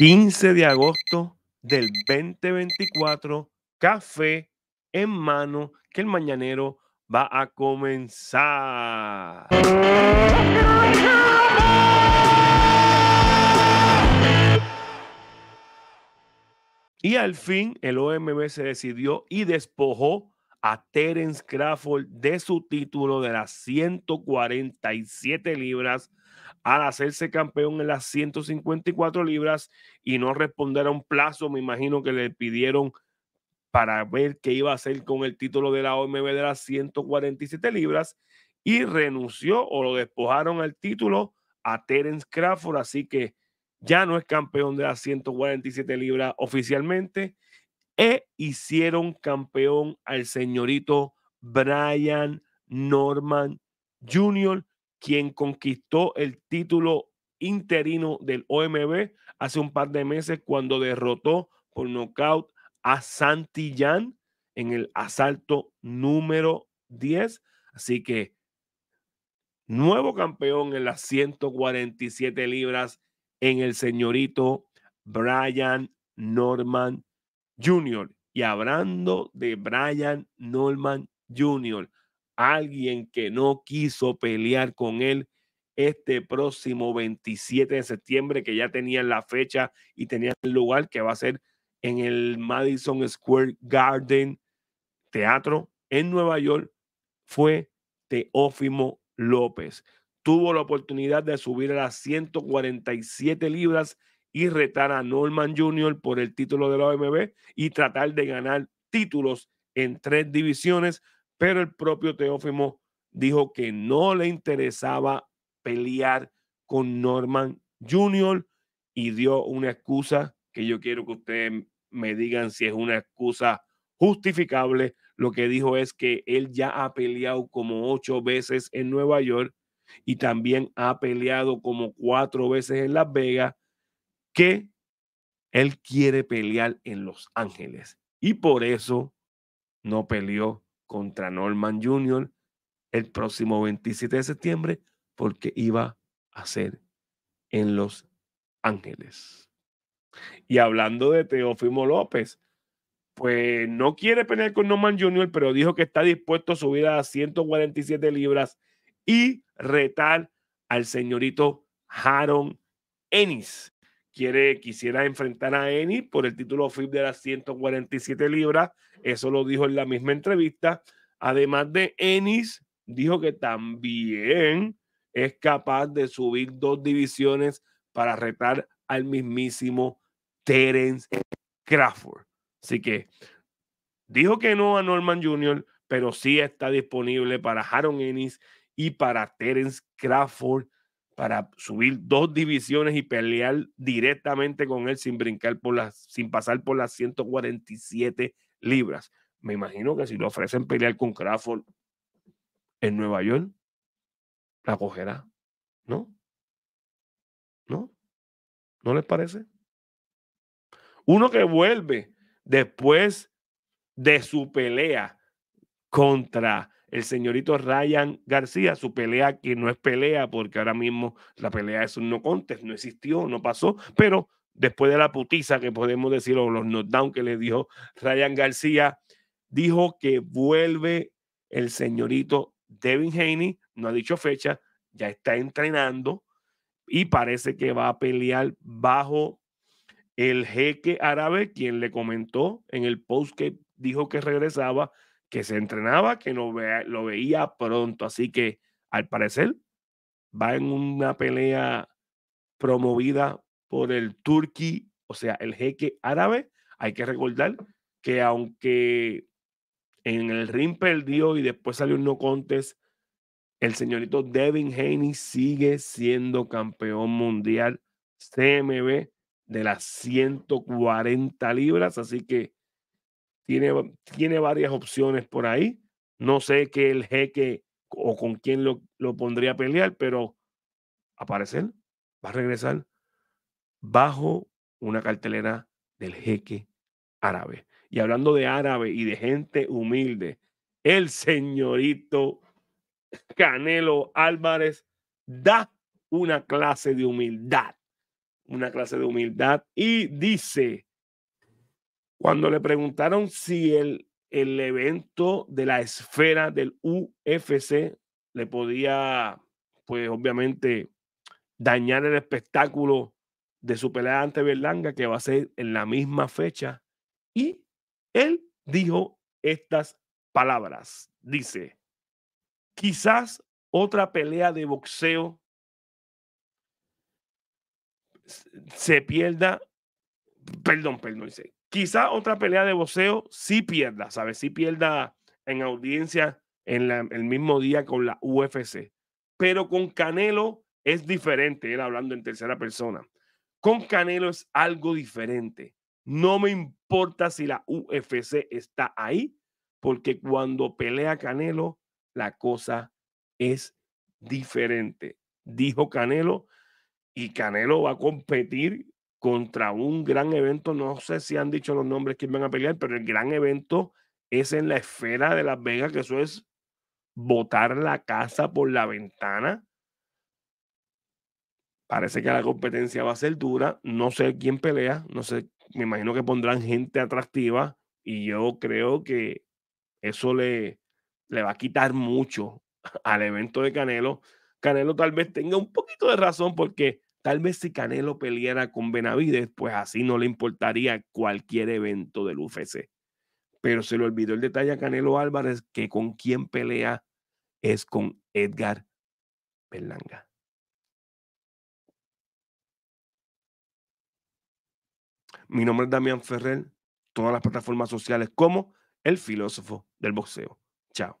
15 de agosto del 2024, café en mano, que el mañanero va a comenzar. Y al fin el OMB se decidió y despojó a Terence Crawford de su título de las 147 libras al hacerse campeón en las 154 libras y no responder a un plazo, me imagino que le pidieron para ver qué iba a hacer con el título de la OMB de las 147 libras y renunció o lo despojaron al título a Terence Crawford, así que ya no es campeón de las 147 libras oficialmente e hicieron campeón al señorito Brian Norman Jr., quien conquistó el título interino del OMB hace un par de meses cuando derrotó por nocaut a Santillán en el asalto número 10. Así que nuevo campeón en las 147 libras en el señorito Brian Norman Junior Y hablando de Brian Norman Jr., alguien que no quiso pelear con él este próximo 27 de septiembre, que ya tenía la fecha y tenía el lugar, que va a ser en el Madison Square Garden Teatro en Nueva York, fue Teófimo López. Tuvo la oportunidad de subir a las 147 libras y retar a Norman Jr. por el título de la OMB y tratar de ganar títulos en tres divisiones, pero el propio Teófimo dijo que no le interesaba pelear con Norman Jr. y dio una excusa que yo quiero que ustedes me digan si es una excusa justificable. Lo que dijo es que él ya ha peleado como ocho veces en Nueva York y también ha peleado como cuatro veces en Las Vegas él quiere pelear en Los Ángeles y por eso no peleó contra Norman Jr. el próximo 27 de septiembre porque iba a ser en Los Ángeles. Y hablando de Teófimo López, pues no quiere pelear con Norman Jr., pero dijo que está dispuesto a subir a 147 libras y retar al señorito Haron Ennis quiere, quisiera enfrentar a Ennis por el título FIP de las 147 libras. Eso lo dijo en la misma entrevista. Además de Ennis, dijo que también es capaz de subir dos divisiones para retar al mismísimo Terence Crawford. Así que dijo que no a Norman Jr., pero sí está disponible para Jaron Ennis y para Terence Crawford para subir dos divisiones y pelear directamente con él sin brincar por las, sin pasar por las 147 libras. Me imagino que si le ofrecen pelear con Crawford en Nueva York, la cogerá, ¿no? ¿No? ¿No les parece? Uno que vuelve después de su pelea contra el señorito Ryan García, su pelea que no es pelea, porque ahora mismo la pelea es un no contest, no existió, no pasó, pero después de la putiza que podemos decir, o los knockdown que le dijo Ryan García, dijo que vuelve el señorito Devin Haney, no ha dicho fecha, ya está entrenando y parece que va a pelear bajo el jeque árabe, quien le comentó en el post que dijo que regresaba, que se entrenaba, que lo, lo veía pronto. Así que, al parecer, va en una pelea promovida por el Turki, o sea, el jeque árabe. Hay que recordar que aunque en el ring perdió y después salió un no contest, el señorito Devin Haney sigue siendo campeón mundial CMB de las 140 libras, así que tiene, varias opciones por ahí. No sé qué el jeque o con quién lo, lo pondría a pelear, pero aparecer, va a regresar bajo una cartelera del jeque árabe. Y hablando de árabe y de gente humilde, el señorito Canelo Álvarez da una clase de humildad, una clase de humildad y dice cuando le preguntaron si el, el evento de la esfera del UFC le podía, pues obviamente, dañar el espectáculo de su pelea ante Berlanga, que va a ser en la misma fecha. Y él dijo estas palabras. Dice, quizás otra pelea de boxeo se pierda, perdón, perdón, dice, Quizá otra pelea de boxeo sí pierda, ¿sabes? Si pierda en audiencia en el mismo día con la UFC. Pero con Canelo es diferente, él hablando en tercera persona. Con Canelo es algo diferente. No me importa si la UFC está ahí, porque cuando pelea Canelo, la cosa es diferente. Dijo Canelo, y Canelo va a competir contra un gran evento. No sé si han dicho los nombres quién van a pelear, pero el gran evento es en la esfera de Las Vegas, que eso es botar la casa por la ventana. Parece que la competencia va a ser dura. No sé quién pelea, no sé. Me imagino que pondrán gente atractiva y yo creo que eso le, le va a quitar mucho al evento de Canelo. Canelo tal vez tenga un poquito de razón porque Tal vez si Canelo peleara con Benavides, pues así no le importaría cualquier evento del UFC. Pero se le olvidó el detalle a Canelo Álvarez que con quien pelea es con Edgar Berlanga. Mi nombre es Damián Ferrer, todas las plataformas sociales como el filósofo del boxeo. Chao.